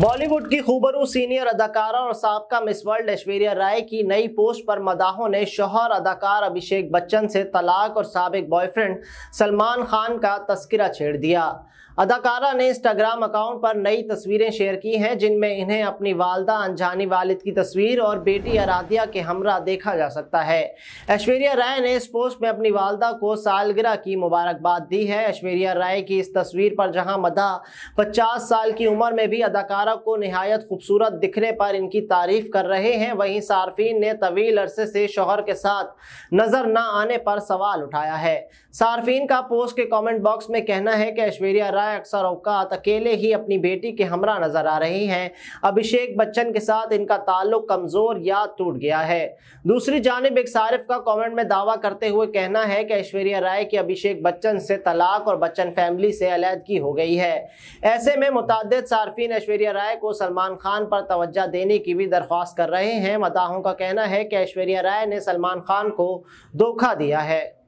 बॉलीवुड की खूबरू सीनियर अदाकारा और सबका मिस वर्ल्ड ऐश्वर्या राय की नई पोस्ट पर मदाहों ने शोहर अदाकार अभिषेक बच्चन से तलाक और सबक बॉयफ्रेंड सलमान खान का तस्करा छेड़ दिया अदाकारा ने इंस्टाग्राम अकाउंट पर नई तस्वीरें शेयर की हैं जिनमें इन्हें अपनी वालदा अनजानी वालिद की तस्वीर और बेटी आराध्या के हमरा देखा जा सकता है ऐश्वर्या राय ने इस पोस्ट में अपनी वालदा को सालगिरह की मुबारकबाद दी है ऐश्वर्या राय की इस तस्वीर पर जहां मदा 50 साल की उम्र में भी अदाकारा को नहायत खूबसूरत दिखने पर इनकी तारीफ कर रहे हैं वहीं सार्फिन ने तवील अरसे से शोहर के साथ नज़र न आने पर सवाल उठाया है सार्फिन का पोस्ट के कॉमेंट बॉक्स में कहना है कि ऐश्वर्या राय बरए अक्सर अवकात अकेले ही अपनी बेटी के हमरा नजर आ रहे हैं अभिषेक बच्चन के साथ इनका ताल्लुक कमज़ोर या टूट गया है दूसरी जानब एक सारिफ का कॉमेंट में दावा करते हुए कहना है कि ऐश्वर्या राय की अभिषेक बच्चन से तलाक और बच्चन फैमिली से अलीहदगी हो गई है ऐसे में मुतद सार्फिन ऐश्वर्या राय को सलमान खान पर तोज्जा देने की भी दरख्वास्त कर रहे हैं मदाहों का कहना है कि ऐश्वर्या राय ने सलमान खान को धोखा दिया है